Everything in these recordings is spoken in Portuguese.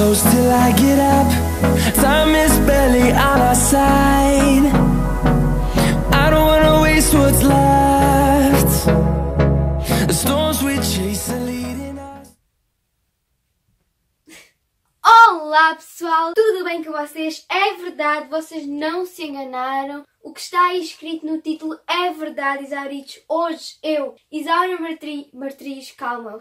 close till I get up Time is barely on our side I don't wanna waste what's left The storms we chase are leading us Olá pessoal, tudo bem com vocês? É verdade, vocês não se enganaram o que está aí escrito no título é verdade, Isauritos. Hoje eu, Isaura Martriz, calma,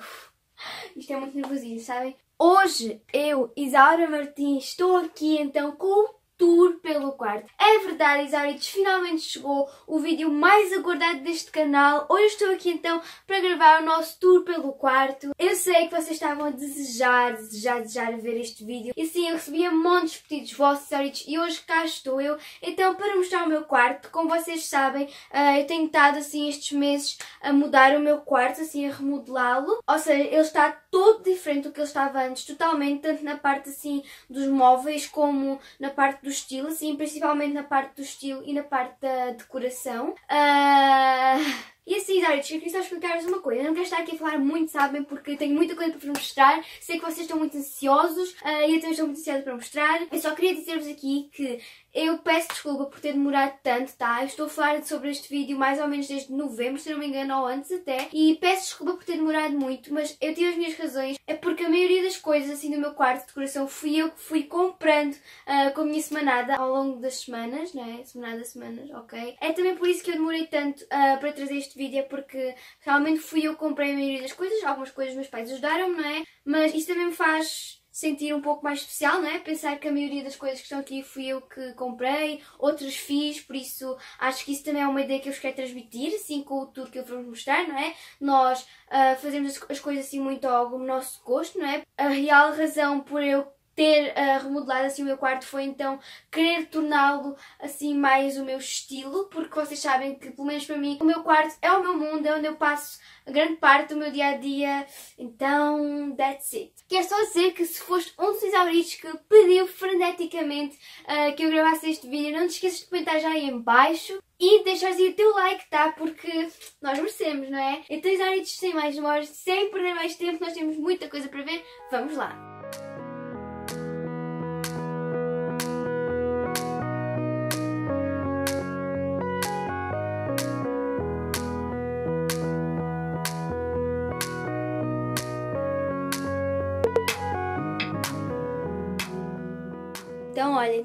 isto é muito nervosinho, sabem? Hoje eu, Isaura Martins, estou aqui então com o tour pelo quarto. É verdade, Isauritos, finalmente chegou o vídeo mais aguardado deste canal. Hoje estou aqui então para gravar o nosso tour pelo quarto. Eu sei que vocês estavam a desejar, desejar, desejar ver este vídeo. E sim, eu recebia montes de pedidos vossos, Isauritos, e hoje cá estou eu. Então, para mostrar o meu quarto, como vocês sabem, eh, eu tenho estado assim estes meses a mudar o meu quarto, assim a remodelá-lo. Ou seja, ele está todo diferente do que ele estava antes, totalmente, tanto na parte assim dos móveis como na parte do estilo, sim, principalmente na parte do estilo e na parte da decoração. Uh... E assim, Zara, queria só explicar-vos uma coisa. Eu não quero estar aqui a falar muito, sabem, porque tenho muita coisa para vos mostrar. Sei que vocês estão muito ansiosos uh, e eu também estou muito ansiosa para mostrar. Eu só queria dizer-vos aqui que eu peço desculpa por ter demorado tanto, tá? Eu estou a falar sobre este vídeo mais ou menos desde novembro, se não me engano, ou antes até. E peço desculpa por ter demorado muito, mas eu tive as minhas razões. É porque a maioria das coisas, assim, do meu quarto de decoração fui eu que fui comprando uh, com a minha semanada ao longo das semanas, né? Semanada, semanas, ok? É também por isso que eu demorei tanto uh, para trazer este vídeo, é porque realmente fui eu que comprei a maioria das coisas. Algumas coisas meus pais ajudaram-me, não é? Mas isso também me faz sentir um pouco mais especial, não é? Pensar que a maioria das coisas que estão aqui fui eu que comprei, outras fiz, por isso acho que isso também é uma ideia que eu vos quero transmitir, assim com o tour que eu vos mostrar, não é? Nós uh, fazemos as coisas assim muito ao nosso gosto, não é? A real razão por eu ter uh, remodelado assim o meu quarto foi então querer torná-lo assim mais o meu estilo, porque vocês sabem que, pelo menos para mim, o meu quarto é o meu mundo, é onde eu passo a grande parte do meu dia a dia. Então, that's it. quer é só dizer que se foste um dos isauritos que pediu freneticamente uh, que eu gravasse este vídeo, não te esqueças de comentar já aí em baixo e deixares aí o teu like, tá? Porque nós merecemos, não é? Então, isauritos sem mais demoras, sem perder mais tempo, nós temos muita coisa para ver. Vamos lá!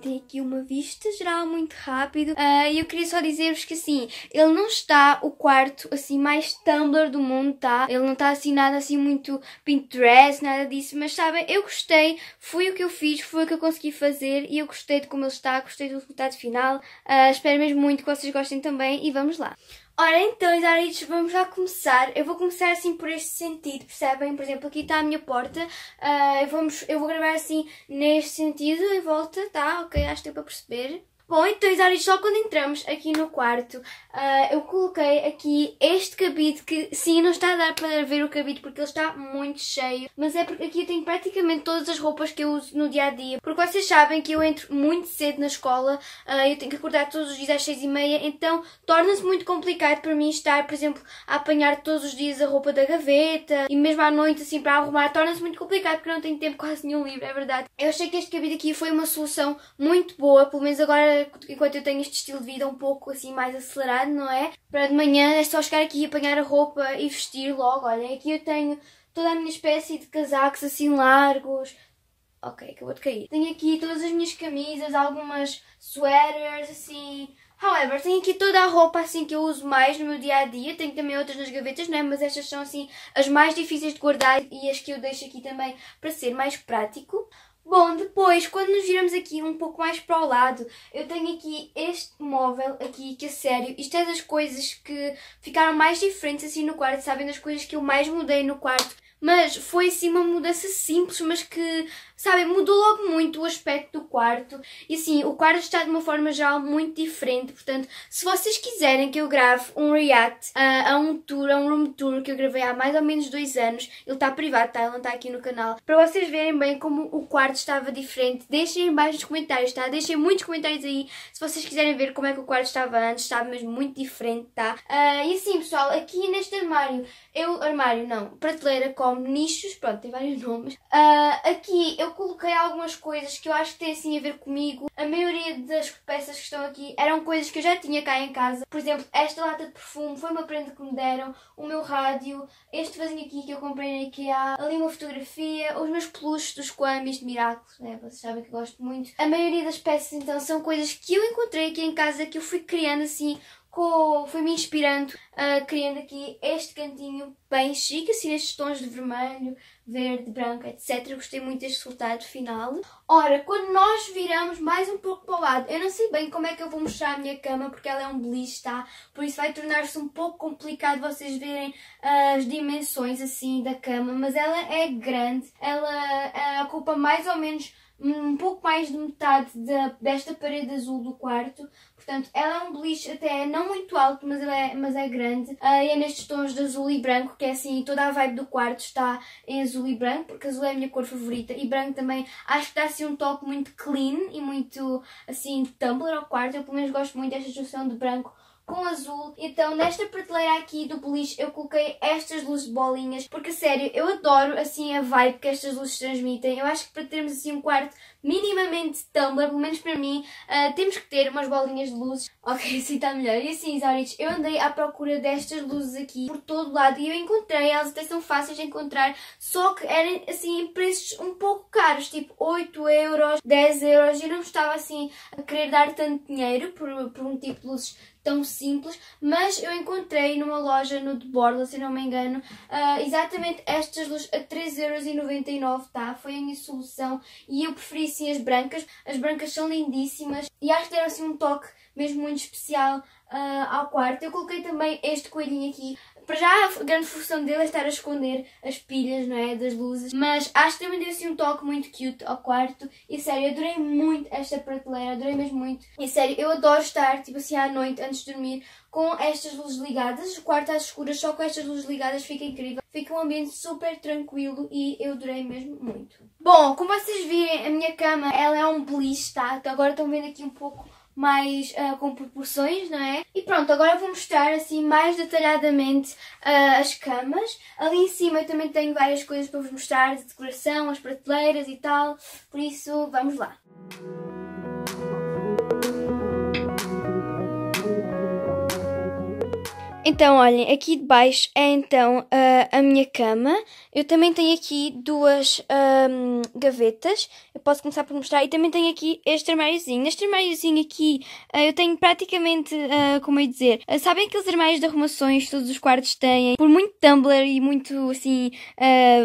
tem aqui uma vista geral muito rápido. Ah, e uh, eu queria só dizer-vos que assim, ele não está o quarto assim mais Tumblr do mundo, tá? Ele não está assim nada assim muito Pinterest, nada disso, mas sabem, eu gostei, foi o que eu fiz, foi o que eu consegui fazer e eu gostei de como ele está, gostei do resultado final. Uh, espero mesmo muito que vocês gostem também e vamos lá. Ora então, Isaritos, vamos lá começar. Eu vou começar assim por este sentido, percebem? Por exemplo, aqui está a minha porta. Uh, vamos, eu vou gravar assim neste sentido e volta, tá? Ok, acho que deu para perceber. Bom, então, Isaris, só quando entramos aqui no quarto, uh, eu coloquei aqui este cabide que, sim, não está a dar para ver o cabide porque ele está muito cheio, mas é porque aqui eu tenho praticamente todas as roupas que eu uso no dia-a-dia, -dia, porque vocês sabem que eu entro muito cedo na escola, uh, eu tenho que acordar todos os dias às seis e meia, então torna-se muito complicado para mim estar, por exemplo, a apanhar todos os dias a roupa da gaveta e mesmo à noite, assim, para arrumar, torna-se muito complicado porque eu não tenho tempo quase nenhum livre, é verdade. Eu achei que este cabide aqui foi uma solução muito boa, pelo menos agora eh, enquanto eu tenho este estilo de vida um pouco assim mais acelerado, não é? Para de manhã é só chegar aqui e apanhar a roupa e vestir logo. Olha, aqui eu tenho toda a minha espécie de casacos assim largos. Ok, acabou de cair. Tenho aqui todas as minhas camisas, algumas sweaters assim. However, tenho aqui toda a roupa assim que eu uso mais no meu dia a dia. Tenho também outras nas gavetas, não é Mas estas são assim as mais difíceis de guardar e as que eu deixo aqui também para ser mais prático. Bom, depois, quando nos viramos aqui um pouco mais para o lado, eu tenho aqui este móvel aqui, que é sério, isto é das coisas que ficaram mais diferentes assim no quarto, sabem, das coisas que eu mais mudei no quarto. Mas foi assim uma mudança simples, mas que Sabem, mudou logo muito o aspecto do quarto e assim, o quarto está de uma forma geral muito diferente. Portanto, se vocês quiserem que eu grave um react a, ah, a um tour, a um room tour que eu gravei há mais ou menos dois anos, ele está privado, tá? ele não está aqui no canal, para vocês verem bem como o quarto estava diferente, deixem embaixo nos comentários, tá? Deixem muitos comentários aí se vocês quiserem ver como é que o quarto estava antes, estava mesmo muito diferente, tá? Uh, e assim, pessoal, aqui neste armário, eu, armário não, prateleira, como nichos, pronto, tem vários nomes. Uh, aqui eu eu coloquei algumas coisas que eu acho que têm assim a ver comigo. A maioria das peças que estão aqui eram coisas que eu já tinha cá em casa. Por exemplo, esta lata de perfume foi uma prenda que me deram, o meu rádio, este vasinho aqui que eu comprei na IKEA, ali uma fotografia, os meus peluches dos Quamis de Miraculous, né? vocês sabem que eu gosto muito. A maioria das peças então são coisas que eu encontrei aqui em casa que eu fui criando assim foi me inspirando, uh, criando aqui este cantinho bem chique, assim nestes tons de vermelho, verde, branco, etc. Eu gostei muito deste resultado final. Ora, quando nós viramos mais um pouco para o lado, eu não sei bem como é que eu vou mostrar a minha cama, porque ela é um beliche, tá? Por isso vai tornar-se um pouco complicado vocês verem as dimensões, assim, da cama, mas ela é grande, ela uh, ocupa mais ou menos um pouco mais de metade desta parede azul do quarto, Portanto, ela é um beliche até não muito alto, mas, é, mas é grande. Uh, e é nestes tons de azul e branco, que é assim, toda a vibe do quarto está em azul e branco, porque azul é a minha cor favorita. E branco também, acho que dá assim um toque muito clean e muito, assim, tumbler ao quarto. Eu pelo menos gosto muito desta junção de branco com azul. Então, nesta prateleira aqui do beliche, eu coloquei estas luzes de bolinhas, porque sério, eu adoro assim a vibe que estas luzes transmitem. Eu acho que para termos assim um quarto minimamente Tumblr, pelo menos para mim, uh, temos que ter umas bolinhas de luzes. Ok, assim está melhor. E assim, Zaurich, eu andei à procura destas luzes aqui por todo lado e eu encontrei, elas até são fáceis de encontrar, só que eram assim em preços um pouco caros, tipo 8 euros, 10 euros. Eu não estava assim a querer dar tanto dinheiro por, por um tipo de luzes tão simples, mas eu encontrei numa loja no de Borla, se não me engano, uh, exatamente estas luzes a 3,99€, tá? Foi a minha solução e eu preferi sim as brancas, as brancas são lindíssimas e acho que deram assim um toque mesmo muito especial uh, ao quarto. Eu coloquei também este coelhinho aqui para já, a grande função dele é estar a esconder as pilhas, não é? Das luzes. Mas acho que também deu assim um toque muito cute ao quarto. E sério, adorei muito esta prateleira, adorei mesmo muito. E sério, eu adoro estar, tipo assim, à noite, antes de dormir, com estas luzes ligadas. O quarto às escuras, só com estas luzes ligadas fica incrível. Fica um ambiente super tranquilo e eu adorei mesmo muito. Bom, como vocês virem, a minha cama, ela é um bliss tá? Então, agora estão vendo aqui um pouco mais uh, com proporções, não é? E pronto, agora vou mostrar assim mais detalhadamente uh, as camas. Ali em cima eu também tenho várias coisas para vos mostrar de decoração, as prateleiras e tal, por isso vamos lá. Música Então, olhem, aqui debaixo é então a, a minha cama. Eu também tenho aqui duas um, gavetas. Eu posso começar por mostrar. E também tenho aqui este armáriozinho. Neste armáriozinho aqui uh, eu tenho praticamente, uh, como é dizer, uh, sabem aqueles armários de arrumações que todos os quartos têm? Por muito Tumblr e muito, assim,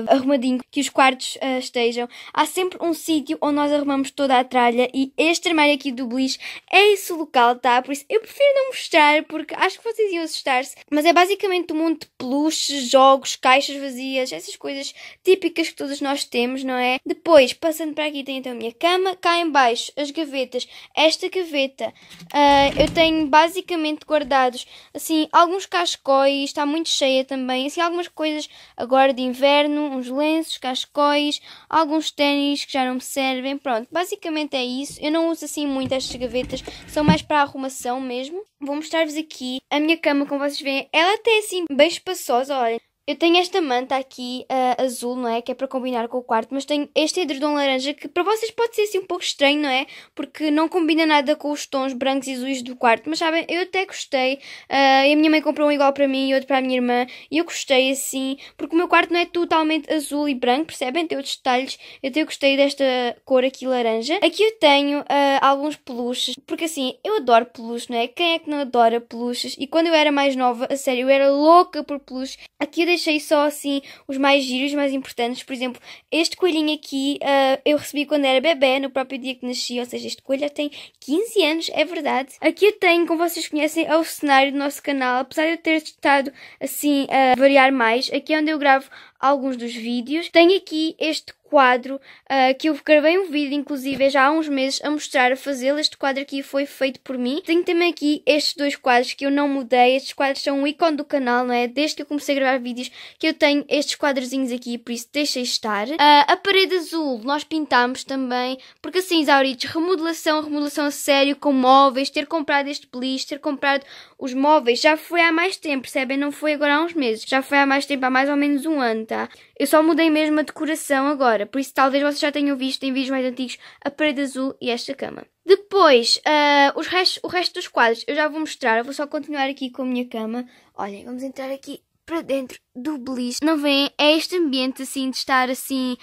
arrumadinho que os quartos estejam, há sempre um sítio onde nós arrumamos toda a tralha e este armário aqui do Bliss é esse local, tá? Por isso eu prefiro não mostrar porque acho que vocês iam assustar mas é basicamente um monte de peluches, jogos, caixas vazias, essas coisas típicas que todos nós temos, não é? Depois, passando para aqui, tenho então a minha cama, cá em baixo as gavetas, esta gaveta, uh, eu tenho basicamente guardados, assim, alguns cascóis, está muito cheia também, assim, algumas coisas agora de inverno, uns lenços, cascóis, alguns ténis que já não me servem, pronto, basicamente é isso, eu não uso assim muito estas gavetas, são mais para arrumação mesmo. Vou mostrar-vos aqui a minha cama, como vocês veem. Ela até assim bem espaçosa, olha. Eu tenho esta manta aqui uh, azul, não é? Que é para combinar com o quarto, mas tenho este edredom laranja que para vocês pode ser assim um pouco estranho, não é? Porque não combina nada com os tons brancos e azuis do quarto, mas sabem, eu até gostei. Uh, a minha mãe comprou um igual para mim e outro para a minha irmã e eu gostei assim, porque o meu quarto não é totalmente azul e branco, percebem? Tem outros detalhes. Eu até gostei desta cor aqui laranja. Aqui eu tenho uh, alguns peluches, porque assim, eu adoro peluches, não é? Quem é que não adora peluches? E quando eu era mais nova, a sério, eu era louca por peluches. Aqui eu deixei só assim os mais giros, mais importantes. Por exemplo, este coelhinho aqui uh, eu recebi quando era bebê, no próprio dia que nasci, ou seja, este coelho já tem 15 anos, é verdade. Aqui eu tenho, como vocês conhecem, é o cenário do nosso canal, apesar de eu ter estado assim a variar mais, aqui é onde eu gravo alguns dos vídeos. Tenho aqui este quadro uh, que eu gravei um vídeo, inclusive já há uns meses, a mostrar a fazê-lo. Este quadro aqui foi feito por mim. Tenho também aqui estes dois quadros que eu não mudei. Estes quadros são um ícone do canal, não é? Desde que eu comecei a gravar vídeos que eu tenho estes quadrozinhos aqui, por isso deixei estar. Uh, a parede azul nós pintámos também, porque assim, Zauritos, remodelação, remodelação a sério, com móveis, ter comprado este beliche, ter comprado os móveis, já foi há mais tempo, percebem? Não foi agora há uns meses, já foi há mais tempo, há mais ou menos um ano, tá? Eu só mudei mesmo a decoração agora, por isso talvez vocês já tenham visto em vídeos mais antigos a parede azul e esta cama. Depois, uh, os restos, o resto dos quadros eu já vou mostrar, eu vou só continuar aqui com a minha cama. Olhem, vamos entrar aqui para dentro do beliche. Não veem? É este ambiente assim de estar assim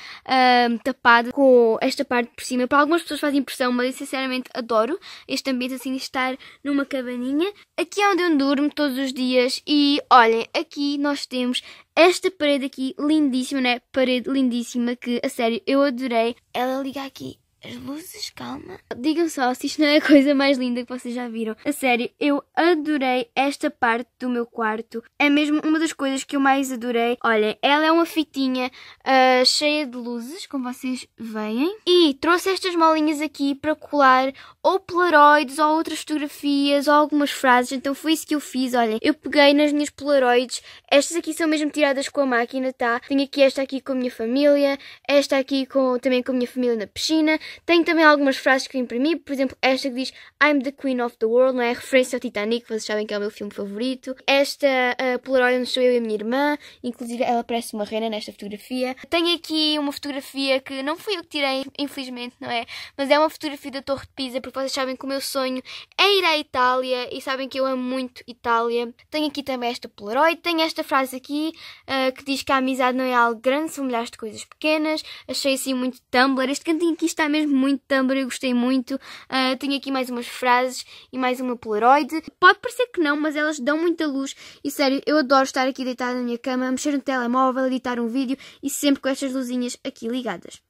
um, tapado com esta parte por cima. Para algumas pessoas faz impressão, mas eu sinceramente adoro este ambiente assim de estar numa cabaninha. Aqui é onde eu durmo todos os dias e olhem, aqui nós temos esta parede aqui lindíssima, né? Parede lindíssima que a sério eu adorei. Ela liga aqui as luzes, calma. Digam só se isto não é a coisa mais linda que vocês já viram. A sério, eu adorei esta parte do meu quarto. É mesmo uma das coisas que eu mais adorei. Olhem, ela é uma fitinha uh, cheia de luzes, como vocês veem. E trouxe estas molinhas aqui para colar ou polaroids ou outras fotografias ou algumas frases. Então foi isso que eu fiz. Olhem, eu peguei nas minhas polaroids. Estas aqui são mesmo tiradas com a máquina, tá? Tenho aqui esta aqui com a minha família, esta aqui com, também com a minha família na piscina. Tenho também algumas frases que imprimi, por exemplo, esta que diz I'm the Queen of the World, não é? Referência ao Titanic, vocês sabem que é o meu filme favorito. Esta uh, eh, Polaroid onde sou eu e a minha irmã, inclusive ela parece uma reina nesta fotografia. Tenho aqui uma fotografia que não fui eu que tirei, infelizmente, não é? Mas é uma fotografia da Torre de Pisa, porque vocês sabem que o meu sonho é ir à Itália e sabem que eu amo muito Itália. Tenho aqui também esta Polaroid, tenho esta frase aqui uh, que diz que a amizade não é algo grande, são milhares de coisas pequenas. Achei assim muito Tumblr. Este cantinho aqui está mesmo mesmo muito Tumblr, eu gostei muito. Uh, tenho aqui mais umas frases e mais uma Polaroid. Pode parecer que não, mas elas dão muita luz e sério, eu adoro estar aqui deitada na minha cama, mexer no telemóvel, editar um vídeo e sempre com estas luzinhas aqui ligadas.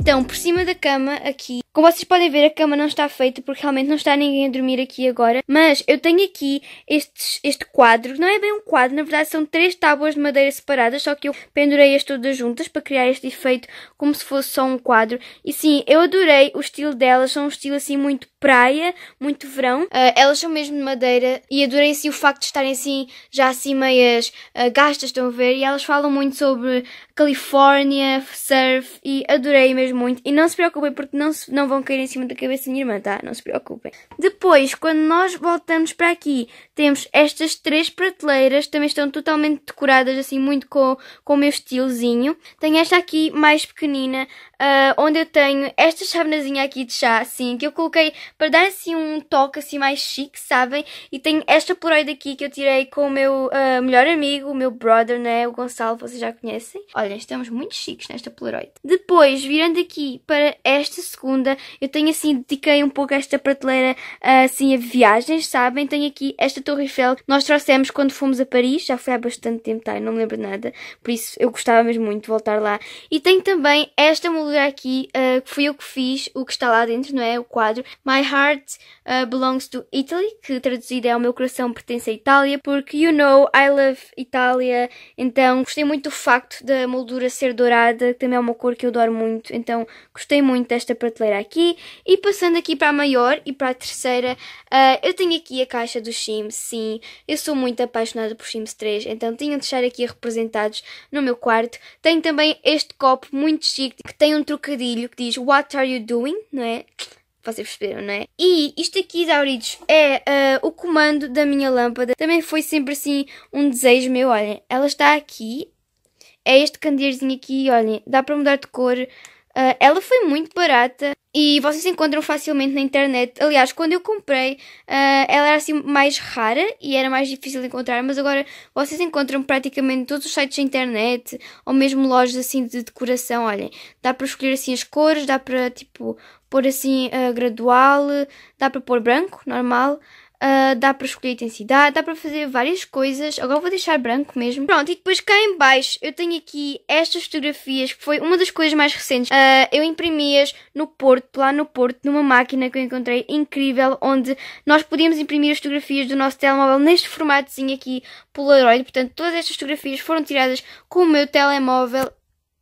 Então, por cima da cama, aqui, como vocês podem ver, a cama não está feita porque realmente não está ninguém a dormir aqui agora. Mas eu tenho aqui estes, este quadro, não é bem um quadro, na verdade são três tábuas de madeira separadas, só que eu pendurei-as todas juntas para criar este efeito como se fosse só um quadro. E sim, eu adorei o estilo delas, são um estilo assim muito praia, muito verão. Uh, elas são mesmo de madeira e adorei assim o facto de estarem assim, já assim meias uh, gastas, estão a ver? E elas falam muito sobre Califórnia, surf e adorei mesmo muito. E não se preocupem porque não, se, não vão cair em cima da cabeça da minha irmã, tá? Não se preocupem. Depois, quando nós voltamos para aqui, temos estas três prateleiras. Também estão totalmente decoradas, assim, muito com, com o meu estilozinho. Tenho esta aqui mais pequenina, uh, onde eu tenho esta chávenazinha aqui de chá, assim, que eu coloquei para dar assim um toque assim mais chique, sabem? E tenho esta polaroid aqui que eu tirei com o meu uh, melhor amigo, o meu brother, né? O Gonçalo, vocês já conhecem. Olhem, estamos muito chiques nesta polaroid. Depois, virando aqui para esta segunda, eu tenho assim, dediquei um pouco esta prateleira uh, assim a viagens, sabem? Tenho aqui esta Torre Eiffel que nós trouxemos quando fomos a Paris, já foi há bastante tempo, tá? Eu não me lembro nada, por isso eu gostava mesmo muito de voltar lá. E tenho também esta moldura aqui, uh, fui eu que fiz o que está lá dentro, não é? O quadro. My Heart uh, Belongs to Italy, que traduzido é O Meu Coração Pertence à Itália, porque, you know, I love Itália. Então, gostei muito do facto da moldura ser dourada, que também é uma cor que eu adoro muito. Então, gostei muito desta prateleira aqui. E passando aqui para a maior e para a terceira, uh, eu tenho aqui a caixa dos Sims, sim. Eu sou muito apaixonada por Sims 3, então tinha de deixar aqui representados no meu quarto. Tenho também este copo muito chique, que tem um um trocadilho que diz What are you doing? Não é? Vocês perceberam, não é? E isto aqui, Zauridos, é uh, o comando da minha lâmpada. Também foi sempre assim um desejo meu. Olhem, ela está aqui. É este candeeirzinho aqui, olhem, dá para mudar de cor. Uh, ela foi muito barata e vocês encontram facilmente na internet. Aliás, quando eu comprei, uh, ela era assim mais rara e era mais difícil de encontrar, mas agora vocês encontram praticamente todos os sites da internet ou mesmo lojas assim de decoração. Olhem, dá para escolher assim as cores, dá para tipo pôr assim uh, gradual, dá para pôr branco, normal. Uh, dá para escolher intensidade, dá para fazer várias coisas. Agora vou deixar branco mesmo. Pronto, e depois cá em baixo eu tenho aqui estas fotografias, que foi uma das coisas mais recentes. Uh, eu imprimi-as no Porto, lá no Porto, numa máquina que eu encontrei incrível, onde nós podíamos imprimir as fotografias do nosso telemóvel neste formatozinho aqui, Polaroid. Portanto, todas estas fotografias foram tiradas com o meu telemóvel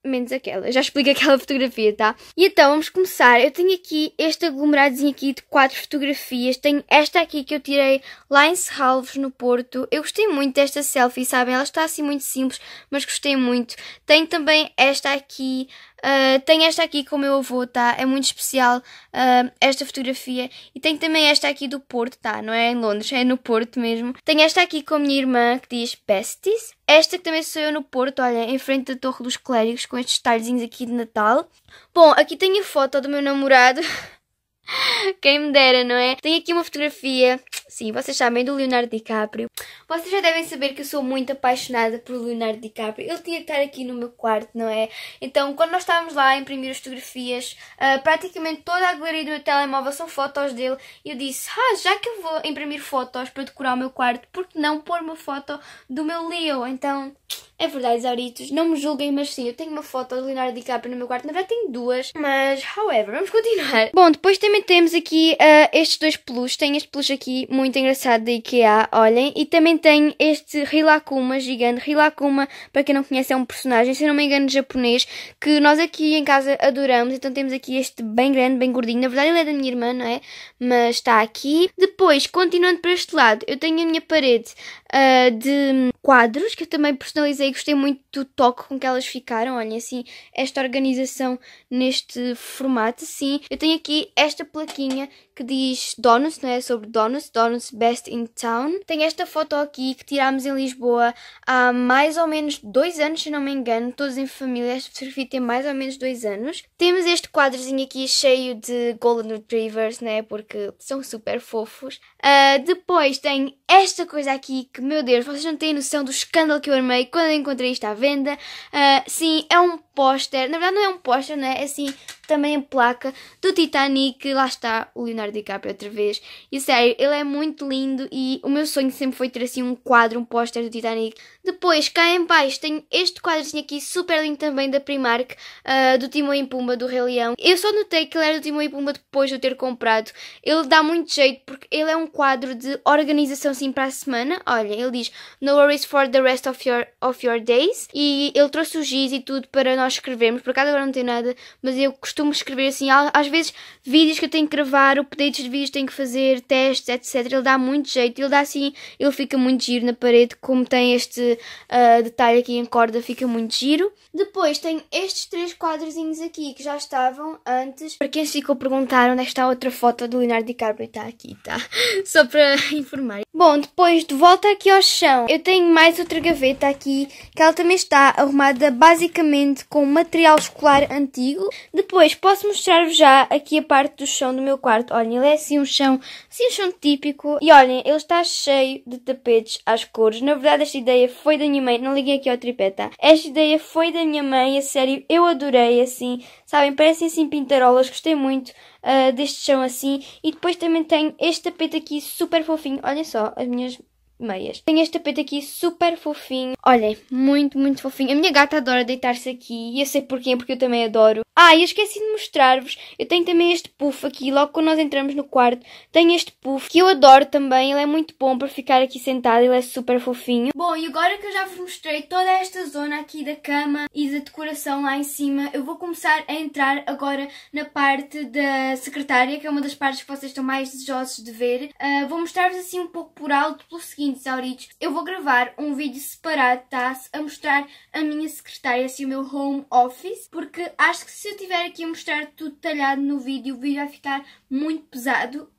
menos aquela. Já explico aquela fotografia, tá? E então vamos começar. Eu tenho aqui este aglomeradozinho aqui de quatro fotografias. Tenho esta aqui que eu tirei lá em Serralves, no Porto. Eu gostei muito desta selfie, sabem? Ela está assim muito simples, mas gostei muito. Tenho também esta aqui ah, tenho esta aqui com o meu avô, tá? É muito especial uh, esta fotografia. E tenho também esta aqui do Porto, tá? Não é em Londres, é no Porto mesmo. Tenho esta aqui com a minha irmã que diz Besties. Esta que também sou eu no Porto, olha, em frente da Torre dos Clérigos, com estes talhezinhos aqui de Natal. Bom, aqui tenho a foto do meu namorado. Quem me dera, não é? Tenho aqui uma fotografia, sim, vocês sabem, do Leonardo DiCaprio. Vocês já devem saber que eu sou muito apaixonada por Leonardo DiCaprio. Ele tinha que estar aqui no meu quarto, não é? Então, quando nós estávamos lá a imprimir as fotografias, uh, praticamente toda a galeria do meu telemóvel são fotos dele. E eu disse, ah, já que eu vou imprimir fotos para decorar o meu quarto, por que não pôr uma foto do meu Leo? Então... É verdade, Zauritos, não me julguem, mas sim, eu tenho uma foto de Leonardo DiCaprio no meu quarto. Na verdade, tenho duas, mas, however, vamos continuar. Bom, depois também temos aqui uh, estes dois peluches. Tem este peluche aqui, muito engraçado, da IKEA, olhem. E também tem este Rilakuma, gigante. Rilakuma, para quem não conhece, é um personagem, se não me engano, japonês, que nós aqui em casa adoramos. Então temos aqui este bem grande, bem gordinho. Na verdade, ele é da minha irmã, não é? Mas está aqui. Depois, continuando para este lado, eu tenho a minha parede uh, de quadros que eu também personalizei. Gostei muito do toque com que elas ficaram. Olhem, assim, esta organização neste formato. Sim, eu tenho aqui esta plaquinha que diz Donuts, não é? Sobre Donuts, Donuts Best in Town. Tem esta foto aqui que tirámos em Lisboa há mais ou menos dois anos, se não me engano, todos em família. Esta fotografia tem mais ou menos dois anos. Temos este quadrozinho aqui cheio de Golden Retrievers, né? Porque são super fofos. Uh, depois tem esta coisa aqui que, meu Deus, vocês não têm noção do escândalo que eu armei quando eu encontrei isto à venda. Uh, sim, é um póster. Na verdade, não é um póster, é? É assim também a placa do Titanic. Lá está o Leonardo DiCaprio outra vez. E sério, ele é muito lindo e o meu sonho sempre foi ter assim um quadro, um póster do Titanic. Depois, cá em baixo, tenho este quadrozinho aqui super lindo também da Primark, uh, do Timão e Pumba, do Rei Leão. Eu só notei que ele era do Timão e Pumba depois de eu ter comprado. Ele dá muito jeito porque ele é um quadro de organização assim para a semana. Olha, ele diz No worries for the rest of your, of your days. E ele trouxe o giz e tudo para nós escrevermos. Por acaso agora não tem nada, mas eu gostei costumo escrever assim. Às vezes, vídeos que eu tenho que gravar, o pedidos de vídeos que tenho que fazer, testes, etc. Ele dá muito jeito. Ele dá assim, ele fica muito giro na parede. Como tem este uh, detalhe aqui em corda, fica muito giro. Depois tenho estes três quadrozinhos aqui que já estavam antes. Para quem se ficou a perguntar onde é está a outra foto do Leonardo DiCaprio, está aqui, tá? Só para informar. Bom, depois de volta aqui ao chão, eu tenho mais outra gaveta aqui que ela também está arrumada basicamente com material escolar antigo. Depois depois posso mostrar-vos já aqui a parte do chão do meu quarto. Olhem, ele é assim um chão, assim um chão típico. E olhem, ele está cheio de tapetes às cores. Na verdade, esta ideia foi da minha mãe. Não liguei aqui ao tripé, tá? Esta ideia foi da minha mãe, a sério. Eu adorei, assim. Sabem, parecem assim pintarolas. Gostei muito uh, deste chão assim. E depois também tenho este tapete aqui super fofinho. Olhem só, as minhas meias. Tem este tapete aqui super fofinho. Olhem, muito, muito fofinho. A minha gata adora deitar-se aqui e eu sei porquê, porque eu também adoro. Ah, e eu esqueci de mostrar-vos. Eu tenho também este puff aqui, logo quando nós entramos no quarto, tem este puff que eu adoro também. Ele é muito bom para ficar aqui sentado, ele é super fofinho. Bom, e agora que eu já vos mostrei toda esta zona aqui da cama e da decoração lá em cima, eu vou começar a entrar agora na parte da secretária, que é uma das partes que vocês estão mais desejosos de ver. Uh, vou mostrar-vos assim um pouco por alto pelo seguinte eu vou gravar um vídeo separado, tá? A mostrar a minha secretária, assim, o meu home office, porque acho que se eu tiver aqui a mostrar tudo detalhado no vídeo, o vídeo vai ficar muito pesado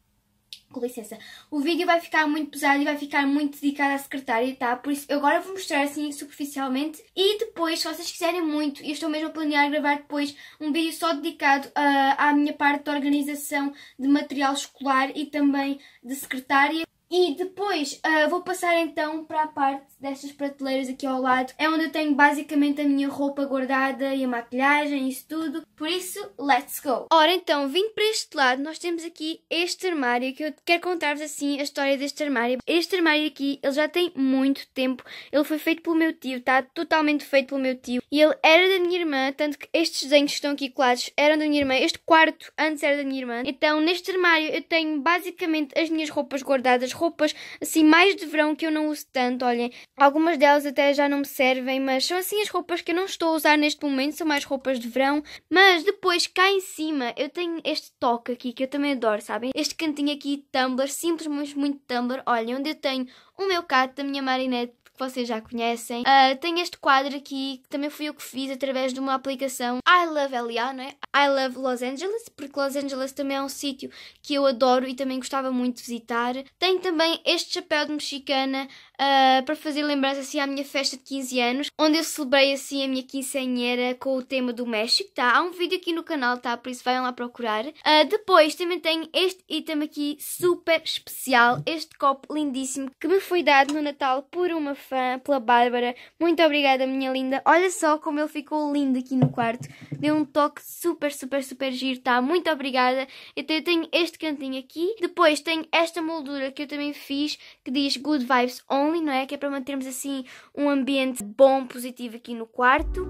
com licença, o vídeo vai ficar muito pesado e vai ficar muito dedicado à secretária, tá? Por isso eu agora vou mostrar assim superficialmente e depois, se vocês quiserem muito, e estou mesmo a planear gravar depois um vídeo só dedicado uh, à minha parte de organização de material escolar e também de secretária. E depois uh, vou passar então para a parte destas prateleiras aqui ao lado. É onde eu tenho basicamente a minha roupa guardada e a maquilhagem e isso tudo. Por isso, let's go! Ora então, vindo para este lado, nós temos aqui este armário que eu quero contar-vos assim a história deste armário. Este armário aqui, ele já tem muito tempo. Ele foi feito pelo meu tio, está totalmente feito pelo meu tio. E ele era da minha irmã, tanto que estes desenhos que estão aqui colados eram da minha irmã. Este quarto antes era da minha irmã. Então, neste armário eu tenho basicamente as minhas roupas guardadas, roupas assim mais de verão que eu não uso tanto, olhem. Algumas delas até já não me servem, mas são assim as roupas que eu não estou a usar neste momento, são mais roupas de verão. Mas depois cá em cima eu tenho este toque aqui que eu também adoro, sabem? Este cantinho aqui Tumblr, simplesmente muito Tumblr, olhem, onde eu tenho o meu cato da minha marinete, vocês já conhecem. Uh, tem este quadro aqui que também fui eu que fiz através de uma aplicação I Love LA, não é? I Love Los Angeles, porque Los Angeles também é um sítio que eu adoro e também gostava muito de visitar. Tem também este chapéu de mexicana uh, para fazer lembrança assim à minha festa de 15 anos, onde eu celebrei assim a minha quinceanheira com o tema do México, tá? Há um vídeo aqui no canal, tá? Por isso vão lá procurar. Uh, depois também tenho este item aqui super especial, este copo lindíssimo que me foi dado no Natal por uma fã, pela Bárbara. Muito obrigada, minha linda. Olha só como ele ficou lindo aqui no quarto. Deu um toque super, super, super giro, tá? Muito obrigada. Então eu tenho este cantinho aqui. Depois tenho esta moldura que eu também fiz, que diz Good Vibes On homem, não é? Que é para mantermos assim um ambiente bom, positivo aqui no quarto.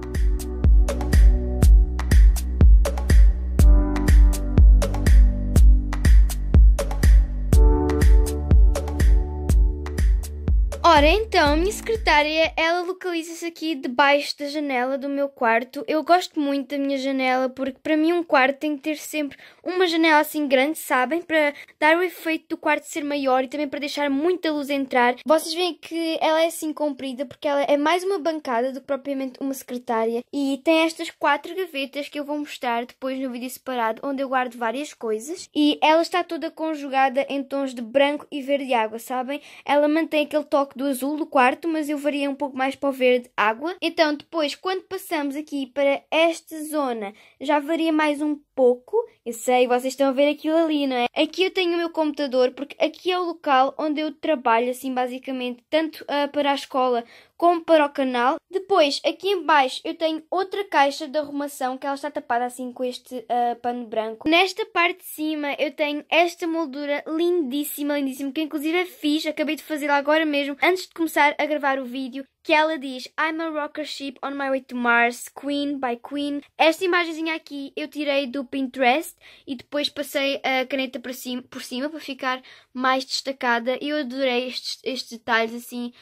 Ora, então, a minha secretária, ela localiza-se aqui debaixo da janela do meu quarto. Eu gosto muito da minha janela porque para mim um quarto tem que ter sempre uma janela assim grande, sabem? Para dar o efeito do quarto ser maior e também para deixar muita luz entrar. Vocês veem que ela é assim comprida porque ela é mais uma bancada do que propriamente uma secretária e tem estas quatro gavetas que eu vou mostrar depois no vídeo separado onde eu guardo várias coisas e ela está toda conjugada em tons de branco e verde água, sabem? Ela mantém aquele toque do azul do quarto, mas eu varia um pouco mais para o verde água. Então, depois, quando passamos aqui para esta zona, já varia mais um pouco eu sei, vocês estão a ver aquilo ali, não é? Aqui eu tenho o meu computador, porque aqui é o local onde eu trabalho, assim, basicamente, tanto uh, para a escola como para o canal. Depois, aqui em baixo, eu tenho outra caixa de arrumação, que ela está tapada assim com este uh, pano branco. Nesta parte de cima, eu tenho esta moldura lindíssima, lindíssima, que inclusive é fiz, acabei de fazê-la agora mesmo, antes de começar a gravar o vídeo que ela diz I'm a rocker ship on my way to Mars, Queen by Queen. Esta imagenzinha aqui eu tirei do Pinterest e depois passei a caneta por cima, por cima para ficar mais destacada. Eu adorei estes, estes detalhes assim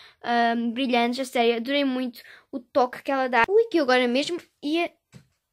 um, brilhantes, a sério, adorei muito o toque que ela dá. Ui, que eu agora mesmo ia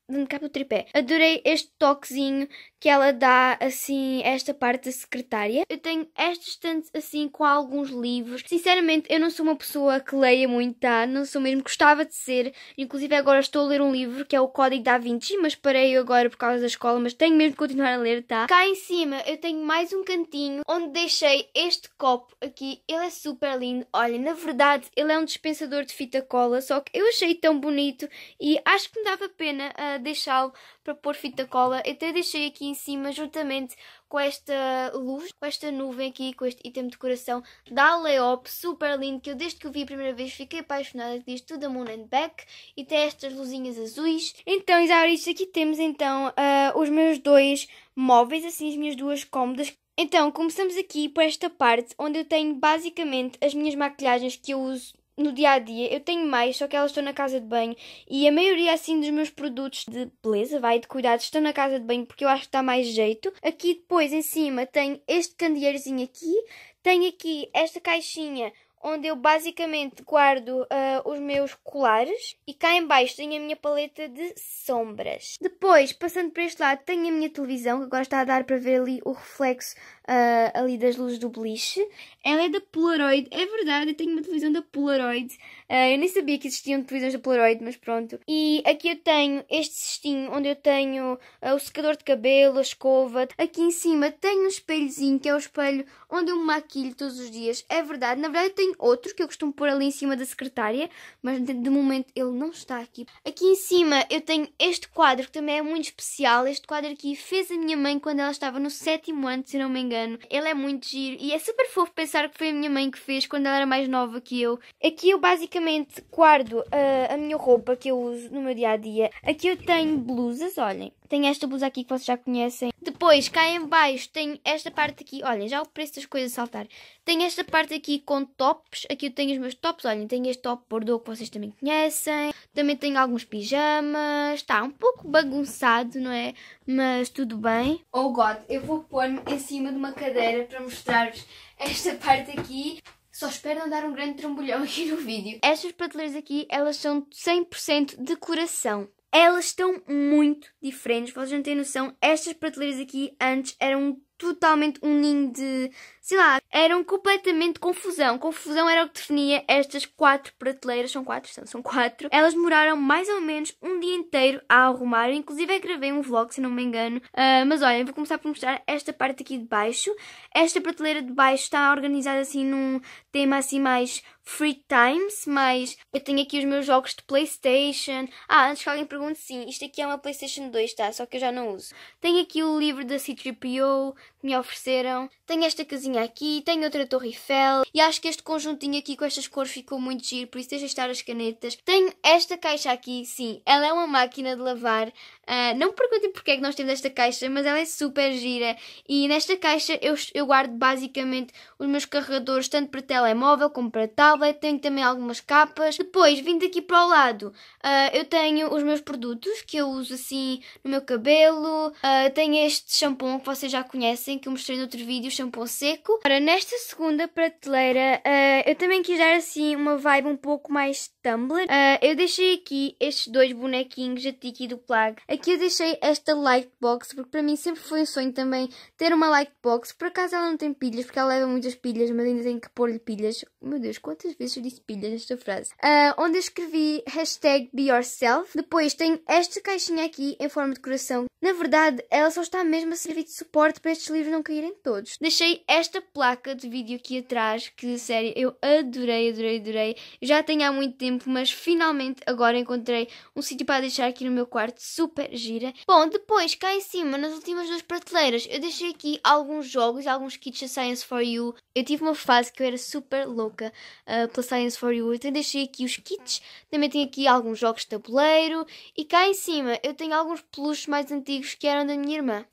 dando cabo do tripé. Adorei este toquezinho que ela dá, assim, esta parte da secretária. Eu tenho esta estante, assim, com alguns livros. Sinceramente, eu não sou uma pessoa que leia muito, tá? Não sou mesmo, gostava de ser. Inclusive, agora estou a ler um livro que é o Código da Vinci, mas parei agora por causa da escola, mas tenho mesmo de continuar a ler, tá? Cá em cima, eu tenho mais um cantinho onde deixei este copo aqui. Ele é super lindo. Olha, na verdade, ele é um dispensador de fita cola, só que eu achei tão bonito e acho que me dava pena... Ah, deixá-lo para pôr fita cola. Eu até deixei aqui em cima, juntamente com esta luz, com esta nuvem aqui, com este item de decoração da Leop, super lindo, que eu desde que o vi a primeira vez fiquei apaixonada, que diz tudo a moon and back, e tem estas luzinhas azuis. Então, Isauris, aqui temos então uh, os meus dois móveis, assim as minhas duas cômodas, então, começamos aqui por esta parte onde eu tenho basicamente as minhas maquilhagens que eu uso no dia a dia. Eu tenho mais, só que elas estão na casa de banho e a maioria assim dos meus produtos de beleza, vai de cuidados, estão na casa de banho porque eu acho que está mais jeito. Aqui depois em cima tem este candeeirozinho aqui, tem aqui esta caixinha onde eu basicamente guardo uh, os meus colares e cá embaixo tenho a minha paleta de sombras. Depois, passando para este lado, tenho a minha televisão, que agora está a dar para ver ali o reflexo uh, ali das luzes do beliche. Ela é da Polaroid, é verdade, eu tenho uma televisão da Polaroid, ah, eu nem sabia que existiam televisões da Polaroid, mas pronto. E aqui eu tenho este cestinho onde eu tenho ah, o secador de cabelo, a escova. Aqui em cima tenho um espelhozinho que é o espelho onde eu me maquilho todos os dias. É verdade, na verdade eu tenho outro que eu costumo pôr ali em cima da secretária, mas de momento ele não está aqui. Aqui em cima eu tenho este quadro que também é muito especial. Este quadro aqui fez a minha mãe quando ela estava no sétimo ano, se não me engano. Ele é muito giro e é super fofo pensar que foi a minha mãe que fez quando ela era mais nova que eu. Aqui eu basicamente basicamente guardo uh, a minha roupa que eu uso no meu dia a dia. Aqui eu tenho blusas, olhem. Tenho esta blusa aqui que vocês já conhecem. Depois, cá em baixo, tenho esta parte aqui. Olhem, já o preço das coisas a saltar. Tenho esta parte aqui com tops. Aqui eu tenho os meus tops. Olhem, tenho este top bordeaux que vocês também conhecem. Também tenho alguns pijamas. Está um pouco bagunçado, não é? Mas tudo bem. Oh God, eu vou pôr-me em cima de uma cadeira para mostrar-vos esta parte aqui. Só espero não dar um grande trambolhão aqui no vídeo. Estas prateleiras aqui, elas são 100% decoração. Elas estão muito diferentes, vocês não têm noção. Estas prateleiras aqui antes eram totalmente um ninho de sei lá, eram completamente confusão. Confusão era o que definia estas quatro prateleiras, são quatro, são, são quatro. Elas demoraram mais ou menos um dia inteiro a arrumar. Eu, inclusive, gravei um vlog, se não me engano. Uh, mas olha, vou começar por mostrar esta parte aqui de baixo. Esta prateleira de baixo está organizada assim num tema assim mais free times, mas eu tenho aqui os meus jogos de Playstation. Ah, antes que alguém pergunte, sim, isto aqui é uma Playstation 2, tá? Só que eu já não uso. Tenho aqui o livro da C3PO que me ofereceram. Tenho esta casinha torrezinha aqui, tem outra torre Eiffel. E acho que este conjuntinho aqui com estas cores ficou muito giro, por isso deixa estar as canetas. Tenho esta caixa aqui, sim, ela é uma máquina de lavar. Uh, não me perguntem porque é que nós temos esta caixa, mas ela é super gira. E nesta caixa eu, eu guardo basicamente os meus carregadores, tanto para telemóvel como para tablet. Tenho também algumas capas. Depois, vindo aqui para o lado, uh, eu tenho os meus produtos que eu uso assim no meu cabelo. Uh, tenho este shampoo que vocês já conhecem, que eu mostrei no outro vídeo, shampoo seco. Ora, nesta segunda prateleira, uh, eu também quis dar assim uma vibe um pouco mais Tumblr. Uh, eu deixei aqui estes dois bonequinhos a Tiki do Plague. Aqui eu deixei esta lightbox, porque para mim sempre foi um sonho também ter uma lightbox. Por acaso ela não tem pilhas, porque ela leva muitas pilhas, mas ainda tem que pôr-lhe pilhas. Oh, meu Deus, quantas vezes eu disse pilhas nesta frase? Uh, onde eu escrevi hashtag BeYourself. Depois tem esta caixinha aqui em forma de coração. Na verdade, ela só está mesmo a servir de suporte para estes livros não caírem todos. Deixei esta placa de vídeo aqui atrás, que sério, eu adorei, adorei, adorei. Já tenho há muito tempo tempo, mas finalmente agora encontrei um sítio para deixar aqui no meu quarto, super gira. Bom, depois, cá em cima, nas últimas duas prateleiras, eu deixei aqui alguns jogos, e alguns kits da Science for You. Eu tive uma fase que eu era super louca uh, pela Science for You, então deixei aqui os kits, também tenho aqui alguns jogos de tabuleiro e cá em cima eu tenho alguns peluches mais antigos que eram da minha irmã.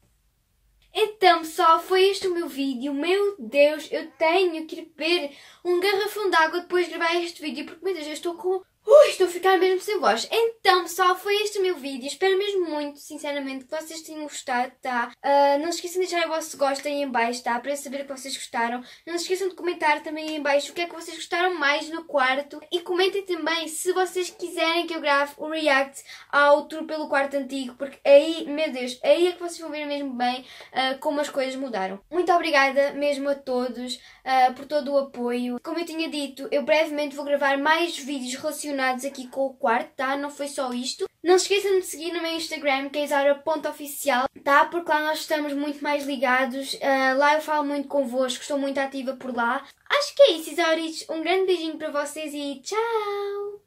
Então pessoal, foi este o meu vídeo. Meu Deus, eu tenho que beber um garrafão de água depois de gravar este vídeo porque meu Deus, eu estou com estou a ficar mesmo sem voz. Então, pessoal, foi este o meu vídeo. Espero mesmo muito, sinceramente, que vocês tenham gostado, tá? Uh, não se esqueçam de deixar o vosso gosto aí em baixo, tá? Para eu saber que vocês gostaram. Não se esqueçam de comentar também aí em baixo o que é que vocês gostaram mais no quarto. E comentem também se vocês quiserem que eu grave o react ao tour pelo quarto antigo, porque aí, meu Deus, aí é que vocês vão ver mesmo bem uh, como as coisas mudaram. Muito obrigada mesmo a todos uh, por todo o apoio. Como eu tinha dito, eu brevemente vou gravar mais vídeos relacionados aqui com o quarto, tá? Não foi só isto. Não se esqueçam de seguir no meu Instagram, que é Isaura.oficial, tá? Porque lá nós estamos muito mais ligados. Uh, lá eu falo muito convosco, estou muito ativa por lá. Acho que é isso, Isauritos. Um grande beijinho para vocês e tchau!